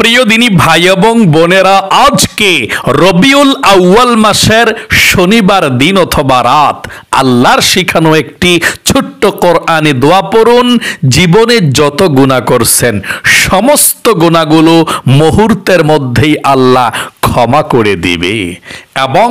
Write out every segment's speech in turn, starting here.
প্রিয় দিনী ভাই এবং বোনেরা আজকে রবিউল আউ্য়াল মাসের শনিবার দিন অথবা রাত আল্লাহর শিখানো একটি ছোট্ট কোরআনে দোয়া পড়ুন জীবনে যত গুণা করছেন সমস্ত গুণাগুলো মুহূর্তের মধ্যেই আল্লাহ ক্ষমা করে দিবে এবং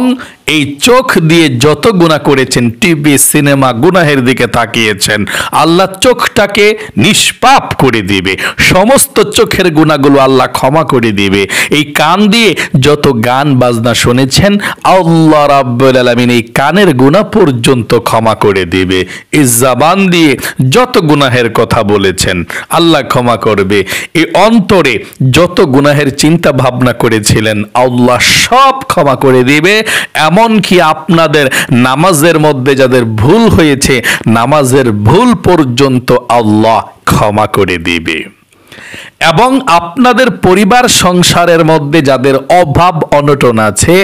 এই চোখ দিয়ে যত গুণা করেছেন টিভি সিনেমা গুনাহের দিকে তাকিয়েছেন আল্লাহ চোখটাকে নিষ্পাপ করে দিবে সমস্ত চোখের গুণাগুলো আল্লাহ ক্ষমা করে দিবে এই কান দিয়ে যত গান বাজনা শুনেছেন আল্লাহ রাব্বুল আলমিন এই কানের গুণা পর্যন্ত ক্ষমা করে দিবে এই জাবান দিয়ে যত গুনাহের কথা বলেছেন আল্লাহ ক্ষমা করবে এই অন্তরে যত গুনাহের চিন্তা ভাবনা করেছিলেন আল্লাহ সব ক্ষমা করে দিবে এম এমনকি আপনাদের নামাজের মধ্যে যাদের ভুল হয়েছে নামাজের ভুল পর্যন্ত আল্লাহ ক্ষমা করে দিবে এবং আপনাদের পরিবার সংসারের মধ্যে যাদের অভাব অনটন আছে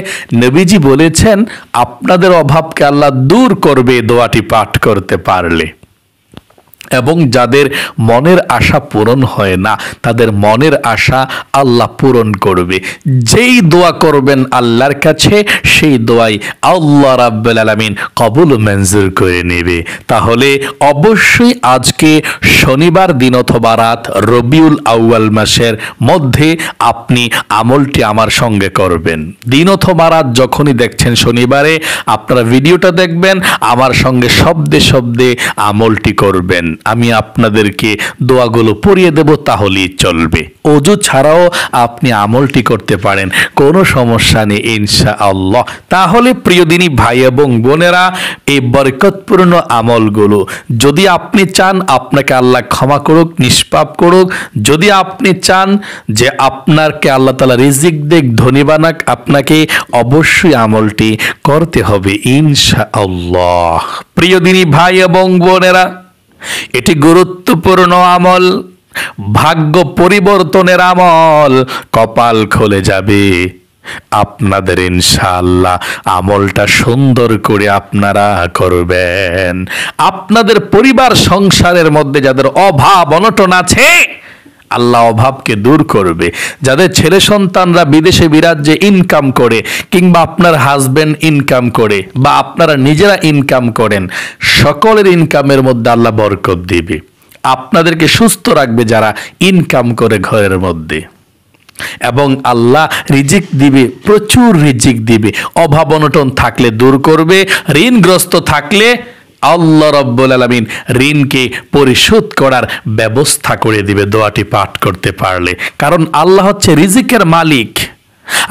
নবীজি বলেছেন আপনাদের অভাবকে আল্লাহ দূর করবে দোয়াটি পাঠ করতে পারলে এবং যাদের মনের আশা পূরণ হয় না তাদের মনের আশা আল্লাহ পূরণ করবে যেই দোয়া করবেন আল্লাহর কাছে সেই দোয়াই আল্লাহ রাব্বুল আলমিন কবুল মঞ্জুর করে নেবে তাহলে অবশ্যই আজকে শনিবার দিন অথবা রাত রবিউল আউয়াল মাসের মধ্যে আপনি আমলটি আমার সঙ্গে করবেন দিন অথবা রাত যখনই দেখছেন শনিবারে আপনারা ভিডিওটা দেখবেন আমার সঙ্গে শব্দে শব্দে আমলটি করবেন আমি আপনাদেরকে দোয়াগুলো পড়িয়ে দেব তাহলেই চলবে অজু ছাড়াও আপনি আমলটি করতে পারেন কোনো সমস্যা নেই ইনশা আল্লাহ তাহলে প্রিয় দিনী ভাই এবং বোনেরা এই বরকতপূর্ণ আমলগুলো যদি আপনি চান আপনাকে আল্লাহ ক্ষমা করুক নিষ্পাপ করুক যদি আপনি চান যে আপনারকে আল্লাহ তালা রিজিক দেখ ধনী বানাক আপনাকে অবশ্যই আমলটি করতে হবে ইনশা আল্লাহ প্রিয় দিনী ভাই এবং বোনেরা এটি গুরুত্বপূর্ণ আমল ভাগ্য পরিবর্তনের আমল কপাল খুলে যাবে আপনাদের ইনশাআল্লাহ আমলটা সুন্দর করে আপনারা করবেন আপনাদের পরিবার সংসারের মধ্যে যাদের অভাব অনটন আছে আল্লাহ অভাবকে দূর করবে যাদের ছেলে সন্তানরা বিদেশে বিরাজ্যে ইনকাম করে কিংবা আপনার হাজব্যান্ড ইনকাম করে বা আপনারা নিজেরা ইনকাম করেন সকলের ইনকামের মধ্যে আল্লাহ বরকত দিবে আপনাদেরকে সুস্থ রাখবে যারা ইনকাম করে ঘরের মধ্যে এবং আল্লাহ রিজিক দিবে প্রচুর রিজিক দিবে অভাব অনটন থাকলে দূর করবে ঋণগ্রস্ত থাকলে আল্লাহ রব্বুল আলমিন ঋণকে পরিশোধ করার ব্যবস্থা করে দিবে দোয়াটি পাঠ করতে পারলে কারণ আল্লাহ হচ্ছে রিজিকের মালিক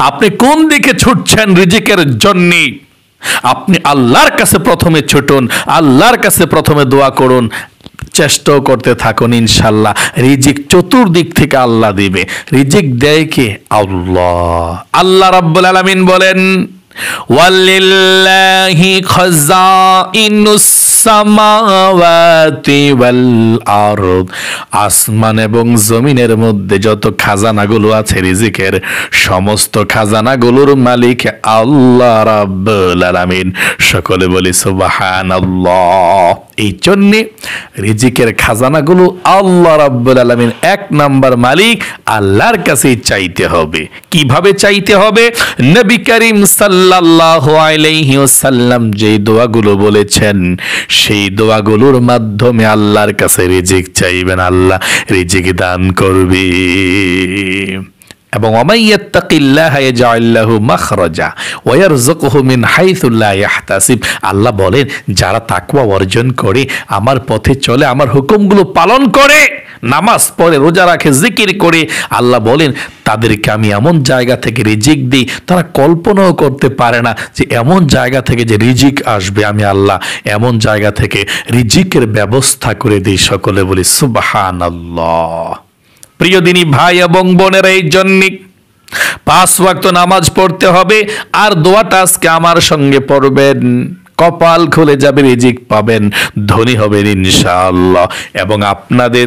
আপনি কোন দিকে ছুটছেন রিজিকের জন্যে আপনি আল্লাহর কাছে প্রথমে ছুটুন আল্লাহর কাছে প্রথমে দোয়া করুন চেষ্টাও করতে থাকুন ইনশাল্লাহ রিজিক চতুর্দিক থেকে আল্লাহ দিবে রিজিক দেয় কে আল্লাহ আল্লাহ রব্বুল আলামিন বলেন খজা ইনুস আসমান এবং জমিনের মধ্যে যত খাজানাগুলো আছে রিজিকের সমস্ত খাজানাগুলোর মালিক আল্লাহ রাব্বুল আলামিন সকলে বলি আল্লাহ এই জন্যে রিজিকের খাজানাগুলো আল্লাহ রাব্বুল আলমিন এক নাম্বার মালিক আল্লাহর কাছে চাইতে হবে কিভাবে চাইতে হবে নবী করিম সাল্লাহ আলাইসাল্লাম যেই দোয়াগুলো বলেছেন সেই দোয়াগুলোর মাধ্যমে আল্লাহর কাছে রিজিক চাইবেন আল্লাহ রিজিক দান করবে এবং আল্লাহ বলেন যারা তাকুয়া অর্জন করে আমার পথে চলে আমার হুকুমগুলো পালন করে নামাজ পড়ে রোজা রাখে জিকির করে আল্লাহ বলেন তাদেরকে আমি এমন জায়গা থেকে রিজিক দিই তারা কল্পনাও করতে পারে না যে এমন জায়গা থেকে যে রিজিক আসবে আমি আল্লাহ এমন জায়গা থেকে রিজিকের ব্যবস্থা করে দিই সকলে বলি সুবাহান আল্লাহ প্রিয় দিনী ভাই এবং বোনের এই জন্যে পাঁচ ওয়াক্ত নামাজ পড়তে হবে আর দোয়াটা আজকে আমার সঙ্গে পড়বেন কপাল খুলে যাবে রিজিক পাবেন ধনী হবেন ইনশাল্লাহ এবং আপনাদের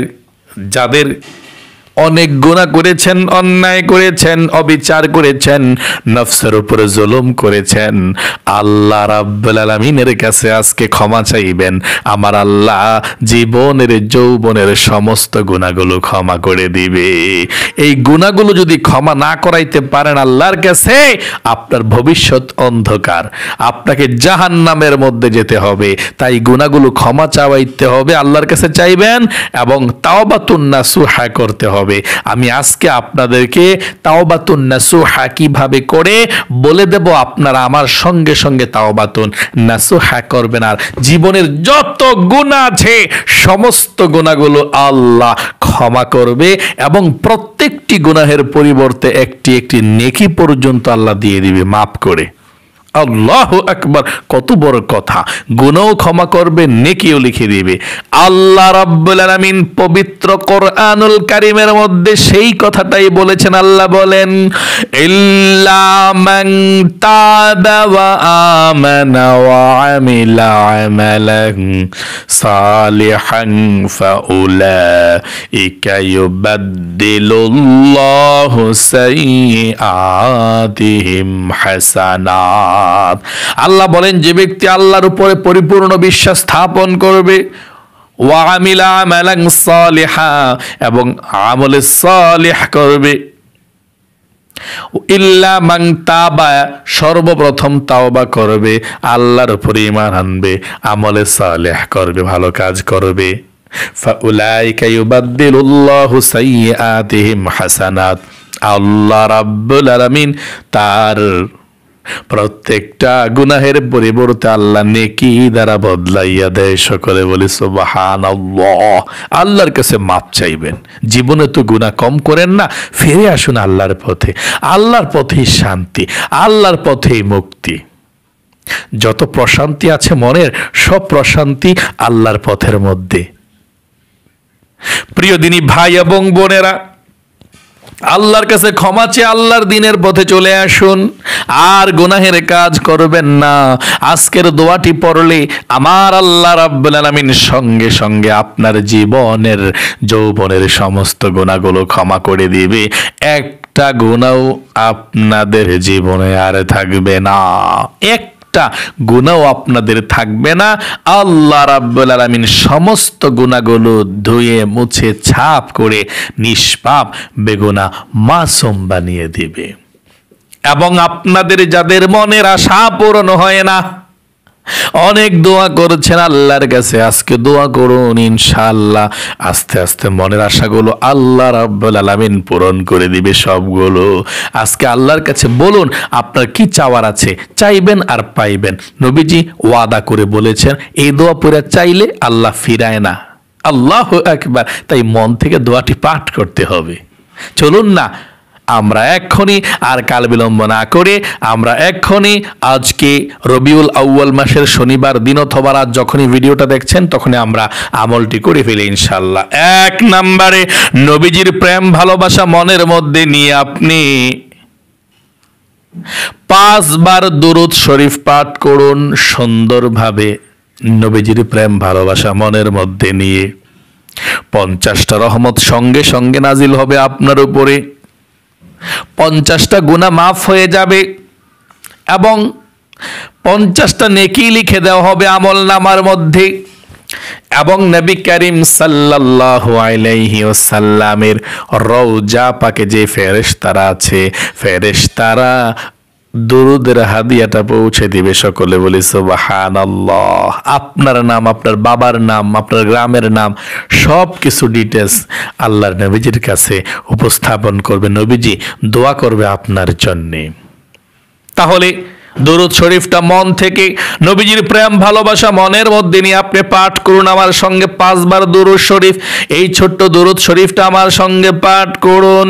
যাদের অনেক গুণা করেছেন অন্যায় করেছেন অবিচার করেছেন নফসের উপরে জুলুম করেছেন আল্লাহ রাব্বুল আলামিনের কাছে আজকে ক্ষমা চাইবেন আমার আল্লাহ জীবনের যৌবনের সমস্ত গুণাগুলো ক্ষমা করে দিবে এই গুণাগুলো যদি ক্ষমা না করাইতে পারেন আল্লাহর কাছে আপনার ভবিষ্যৎ অন্ধকার আপনাকে জাহান নামের মধ্যে যেতে হবে তাই গুণাগুলো ক্ষমা চাওয়াইতে হবে আল্লাহর কাছে চাইবেন এবং তাওবাতুন নাসুহা করতে হবে হবে আমি আজকে আপনাদেরকে তাওবাতুন নাসুহা কিভাবে করে বলে দেব আপনারা আমার সঙ্গে সঙ্গে তাওবাতুন নাসুহা করবেন আর জীবনের যত গুণা আছে সমস্ত গুণাগুলো আল্লাহ ক্ষমা করবে এবং প্রত্যেকটি গুনাহের পরিবর্তে একটি একটি নেকি পর্যন্ত আল্লাহ দিয়ে দিবে মাফ করে আল্লাহ একবার কত বড় কথা গুণও ক্ষমা করবে নেকিও লিখে দিবে আল্লাহ রাব্বুল আলামিন পবিত্র কোরআনুল কারিমের মধ্যে সেই কথাটাই বলেছেন আল্লাহ বলেন মান তাবা ওয়া আমানা ওয়া আমিলা আমালান সালিহান ফাউলাইকা ইউবাদদিলুল্লাহু সাইআতিহিম হাসানা সাদ আল্লাহ বলেন যে ব্যক্তি আল্লাহর উপরে পরিপূর্ণ বিশ্বাস স্থাপন করবে এবং আমলে করবে সর্বপ্রথম তাওবা করবে আল্লাহর উপরে ইমান আনবে আমলে সালেহ করবে ভালো কাজ করবে হাসানাত আল্লাহ রাবুল আলামিন তার প্রত্যেকটা গুনাহের পরিবর্তে আল্লাহ নেকি দ্বারা বদলাইয়া দেয় সকলে বলি সোবাহান আল্লাহর কাছে মাপ চাইবেন জীবনে তো গুণা কম করেন না ফিরে আসুন আল্লাহর পথে আল্লাহর পথেই শান্তি আল্লাহর পথেই মুক্তি যত প্রশান্তি আছে মনের সব প্রশান্তি আল্লাহর পথের মধ্যে প্রিয় দিনী ভাই এবং বোনেরা আল্লাহর কাছে ক্ষমা চেয়ে আল্লাহর দিনের পথে চলে আসুন আর গুনাহের কাজ করবেন না আজকের দোয়াটি পড়লে আমার আল্লাহ রাব্বুল আলামিন সঙ্গে সঙ্গে আপনার জীবনের যৌবনের সমস্ত গুণাগুলো ক্ষমা করে দিবে একটা গুণাও আপনাদের জীবনে আর থাকবে না এক একটা গুণাও আপনাদের থাকবে না আল্লাহ রাব্বুল আলমিন সমস্ত গুণাগুলো ধুয়ে মুছে ছাপ করে নিষ্পাপ বেগুনা মাসুম বানিয়ে দিবে এবং আপনাদের যাদের মনের আশা পূরণ হয় না অনেক দোয়া করেছেন আল্লাহর কাছে আজকে দোয়া করুন ইনশাআল্লাহ আস্তে আস্তে মনের আশাগুলো আল্লাহ রাব্বুল আলামিন পূরণ করে দিবে সবগুলো আজকে আল্লাহর কাছে বলুন আপনার কি চাওয়ার আছে চাইবেন আর পাইবেন নবীজি ওয়াদা করে বলেছেন এই দোয়া পুরা চাইলে আল্লাহ ফিরায় না আল্লাহ একবার তাই মন থেকে দোয়াটি পাঠ করতে হবে চলুন না আমরা এক্ষণি আর কাল বিলম্ব না করে আমরা এক্ষণি আজকে রবিউল আউ্য়াল মাসের শনিবার দিন অথবা রাত যখনই ভিডিওটা দেখছেন তখনই আমরা আমলটি করে ফেলি ইনশাল্লাহ এক নাম্বারে নবীজির প্রেম ভালোবাসা মনের মধ্যে নিয়ে আপনি পাঁচবার দুরুদ শরীফ পাঠ করুন সুন্দরভাবে নবীজির প্রেম ভালোবাসা মনের মধ্যে নিয়ে পঞ্চাশটা রহমত সঙ্গে সঙ্গে নাজিল হবে আপনার উপরে পঞ্চাশটা গুণা মাফ হয়ে যাবে এবং পঞ্চাশটা নেকি লিখে দেওয়া হবে আমল নামার মধ্যে এবং নবী করিম সাল্লাহ আলাইসাল্লামের রৌজা পাকে যে ফেরেশতারা আছে ফেরেশতারা দরুদের হাদিয়াটা পৌঁছে দিবে সকলে বলি সোবাহান আপনার নাম আপনার বাবার নাম আপনার গ্রামের নাম সব কিছু ডিটেলস আল্লাহর নবীজির কাছে উপস্থাপন করবে নবীজি দোয়া করবে আপনার জন্যে তাহলে দরুদ শরীফটা মন থেকে নবীজির প্রেম ভালোবাসা মনের মধ্যে নিয়ে আপনি পাঠ করুন আমার সঙ্গে পাঁচবার দরুদ শরীফ এই ছোট্ট দরুদ শরীফটা আমার সঙ্গে পাঠ করুন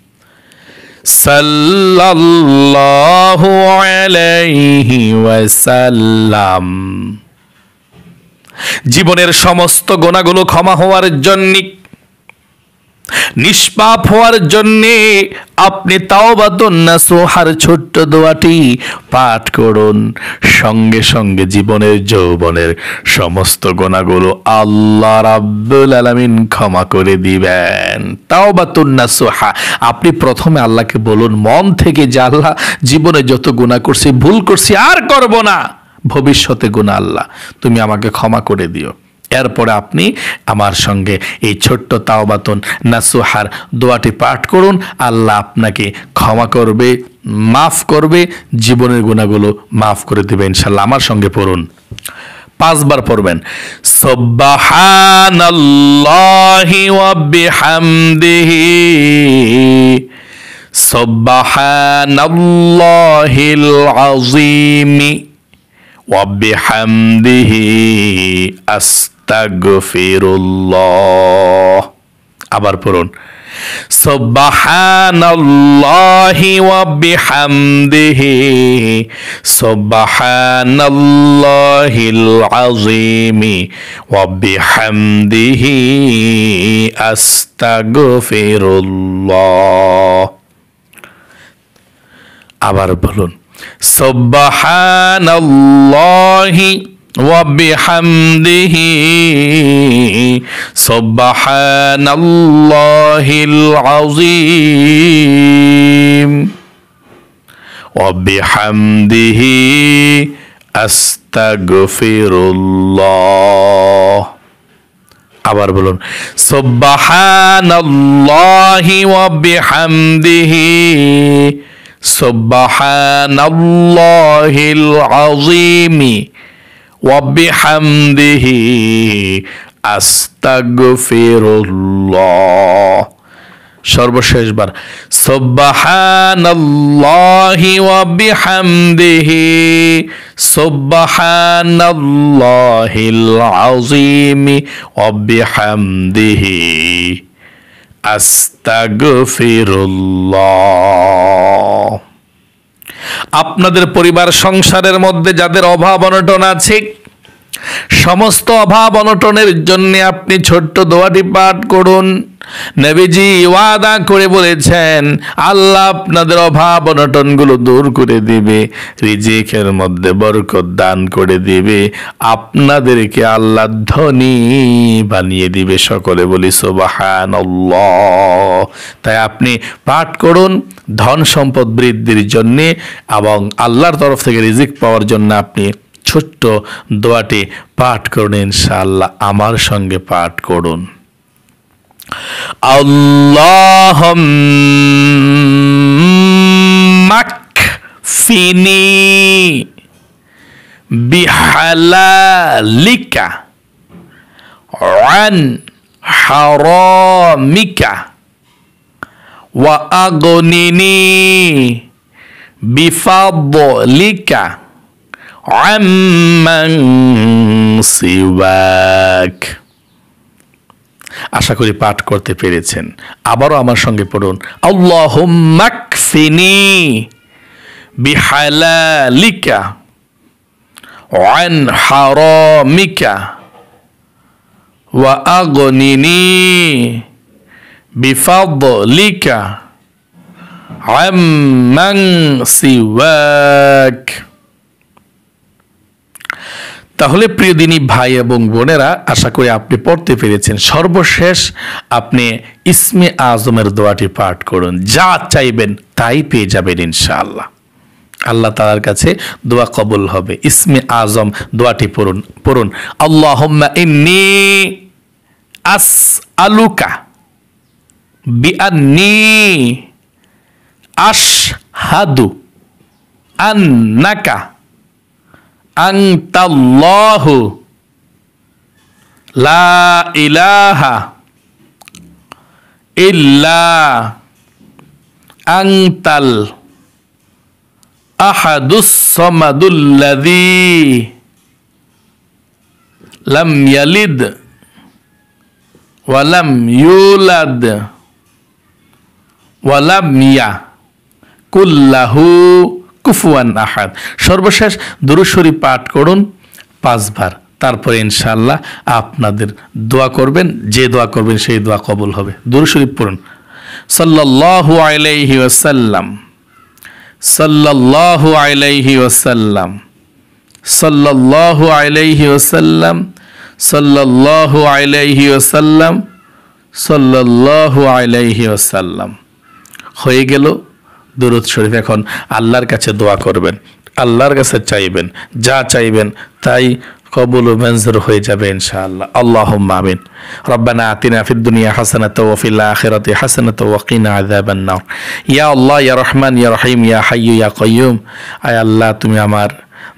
সাল্লাল্লাহু আলাইহি ওয়াসাল্লাম জীবনের সমস্ত গোনাগুলো ক্ষমা হওয়ার জন্য নিষ্পাপ হওয়ার জন্যে আপনি তাও বা সোহার ছোট্ট দোয়াটি পাঠ করুন সঙ্গে সঙ্গে জীবনের যৌবনের সমস্ত গোনাগুলো আল্লাহ রাব্বুল আলামিন ক্ষমা করে দিবেন তাও বা সোহা আপনি প্রথমে আল্লাহকে বলুন মন থেকে যে আল্লাহ জীবনে যত গুণা করছি ভুল করছি আর করব না ভবিষ্যতে গুণা আল্লাহ তুমি আমাকে ক্ষমা করে দিও এরপর আপনি আমার সঙ্গে এই ছোট্ট তাওবাতন নাসুহার দোয়াটি পাঠ করুন আল্লাহ আপনাকে ক্ষমা করবে মাফ করবে জীবনের গুণাগুলো মাফ করে দেবে ইনশাল্লাহ আমার সঙ্গে পড়ুন পাঁচবার পড়বেন সব্বাহানাল্লাহি ওয়া বিহামদিহি সব্বাহানাল্লাহিল আযীমি وبحمده আস্তাগফিরুল্লাহ আবার পড়ুন সুবহানাল্লাহি ওয়া বিহামদিহি সুবহানাল্লাহিল আযীমি ওয়া বিহামদিহি আস্তাগফিরুল্লাহ আবার বলুন সুবহানাল্লাহি وبحمده سبحان الله العظيم وبحمده أستغفر الله আবার বলুন সুবহানাল্লাহি ওয়া বিহামদিহি الله আযীমি وبحمده আস্তাগফিরুল্লাহ সর্বশেষবার সুবহানাল্লাহি ওয়া বিহামদিহি সুবহানাল্লাহিল আযীম ওয়া বিহামদিহি আস্তাগফিরুল্লাহ আপনাদের পরিবার সংসারের মধ্যে যাদের অভাব অনটন আছে সমস্ত অভাব অনটনের জন্য আপনি ছোট্ট দোয়াটি পাঠ করুন নবীজি ওয়াদা করে বলেছেন আল্লাহ আপনাদের অভাব অনটনগুলো দূর করে দিবে রিজিকের মধ্যে বরকত দান করে দিবে আপনাদেরকে আল্লাহ ধনী বানিয়ে দিবে সকলে বলি সোবাহান তাই আপনি পাঠ করুন ধন সম্পদ বৃদ্ধির জন্যে এবং আল্লাহর তরফ থেকে রিজিক পাওয়ার জন্য আপনি ছোট্ট দোয়াটি পাঠ করুন ইনশাআল্লাহ আমার সঙ্গে পাঠ করুন আল্লাহম আল্লাহ ফিনি বিহালালিকা عن حرامك وأغنني بفضلك عَمَّنْ আশা করি পাঠ করতে পেরেছেন আবারও আমার সঙ্গে পড়ুন আল্লাহুম্মাকফিনি বিহালালিকা عن حرامك وأغنني بفضلك عمن سواك তাহলে প্রিয় দিনী ভাই এবং বোনেরা আশা করি আপনি পড়তে পেরেছেন সর্বশেষ আপনি ইসমে আজমের দোয়াটি পাঠ করুন যা চাইবেন তাই পেয়ে যাবেন ইনশাআল্লাহ আল্লাহ তালার কাছে দোয়া কবুল হবে ইসমে আজম দোয়াটি পড়ুন পড়ুন আল্লাহ ইন্নি আস আলুকা বিআনি আশ হাদু আন্নাকা Antallahu La ilaha illa antal ahadus samadul ladhi lam yalid walam yulad walam ya kullahu কুফুয়ান আহাদ সর্বশেষ দুরুশরী পাঠ করুন পাঁচবার তারপরে ইনশাল্লাহ আপনাদের দোয়া করবেন যে দোয়া করবেন সেই দোয়া কবুল হবে দুরুশরীফ পড়ুন সাল্লাহু আলাইহি ওয়াসাল্লাম সাল্লাহু আলাইহি ওয়াসাল্লাম সাল্লাহু আলাইহি ওয়াসাল্লাম সাল্লাহু আলাইহি ওয়াসাল্লাম সাল্লাহু আলাইহি ওয়াসাল্লাম হয়ে গেল দুরুদ শরীফ এখন আল্লাহর কাছে দোয়া করবেন আল্লাহর কাছে চাইবেন যা চাইবেন তাই কবুল ও মঞ্জুর হয়ে যাবে ইনশাআল্লাহ আল্লাহ আমিন রব্বানা আতিনা ফিদ দুনিয়া হাসানাত ওয়া ফিল আখিরাতি হাসানাত ওয়া কিনা আযাবান ইয়া আল্লাহ ইয়া রহমান ইয়া রহিম ইয়া হাইয়্যু ইয়া কাইয়্যুম আয় আল্লাহ তুমি আমার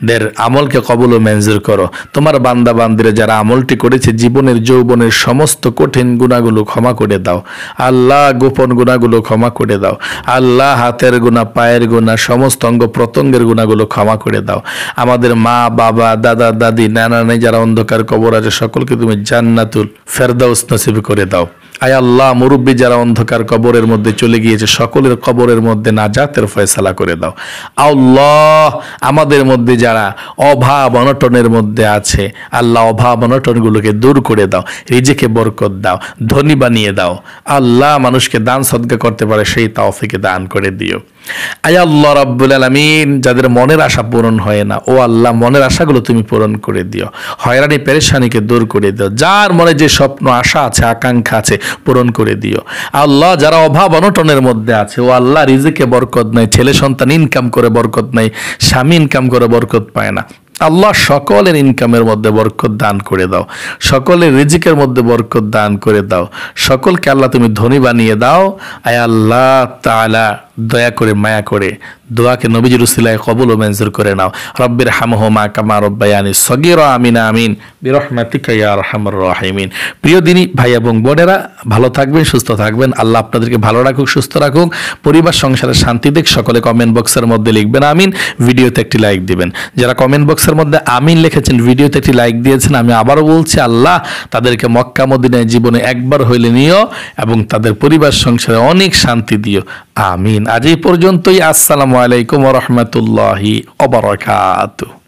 দের আমলকে কবল ও মেঞ্জুর করো তোমার বান্দা বান্দিরে যারা আমলটি করেছে জীবনের যৌবনের সমস্ত কঠিন গুণাগুলো ক্ষমা করে দাও আল্লাহ গোপন গুণাগুলো ক্ষমা করে দাও আল্লাহ হাতের গুণা পায়ের গুণা সমস্ত অঙ্গ প্রত্যঙ্গের গুণাগুলো ক্ষমা করে দাও আমাদের মা বাবা দাদা দাদি নানা নানি যারা অন্ধকার কবর আছে সকলকে তুমি জান্নাতুল ফেরদাউস নসিব করে দাও আয় আল্লাহ মুরব্বী যারা অন্ধকার কবরের মধ্যে চলে গিয়েছে সকলের কবরের মধ্যে নাজাতের ফয়সালা করে দাও আল্লাহ আমাদের মধ্যে যারা অভাব অনটনের মধ্যে আছে আল্লাহ অভাব অনটনগুলোকে দূর করে দাও রিজেকে বরকত দাও ধনী বানিয়ে দাও আল্লাহ মানুষকে দান সদ্গা করতে পারে সেই তাওফিকে দান করে দিও আয় আল্লাহ রব্বুল আলমিন যাদের মনের আশা পূরণ হয় না ও আল্লাহ মনের আশাগুলো তুমি পূরণ করে দিও হয়রানি পেরেশানিকে দূর করে দিও যার মনে যে স্বপ্ন আশা আছে আকাঙ্ক্ষা আছে পূরণ করে দিও আল্লাহ যারা অভাব অনটনের মধ্যে আছে ও আল্লাহ রিজিকে বরকত নাই ছেলে সন্তান ইনকাম করে বরকত নাই স্বামী ইনকাম করে বরকত পায় না আল্লাহ সকলের ইনকামের মধ্যে বরকত দান করে দাও সকলের রিজিকের মধ্যে বরকত দান করে দাও সকলকে আল্লাহ তুমি ধনী বানিয়ে দাও আয় আল্লাহ তালা দয়া করে মায়া করে দোয়াকে নবীজির উসিলায় কবুল ও মঞ্জুর করে নাও রব্বির মা কামা রব্বায়ানি সগির আমিন আমিন বিরহমাতিকার রাহিমিন প্রিয় দিনী ভাই এবং বোনেরা ভালো থাকবেন সুস্থ থাকবেন আল্লাহ আপনাদেরকে ভালো রাখুক সুস্থ রাখুক পরিবার সংসারে শান্তি দিক সকলে কমেন্ট বক্সের মধ্যে লিখবেন আমিন ভিডিওতে একটি লাইক দিবেন যারা কমেন্ট বক্সের মধ্যে আমিন লিখেছেন ভিডিওতে একটি লাইক দিয়েছেন আমি আবারও বলছি আল্লাহ তাদেরকে মক্কা মদিনায় জীবনে একবার হইলে নিও এবং তাদের পরিবার সংসারে অনেক শান্তি দিও আমিন আজ এই পর্যন্তই আসসালামু আলাইকুম রহমতুল্লাহি অবরাকাতু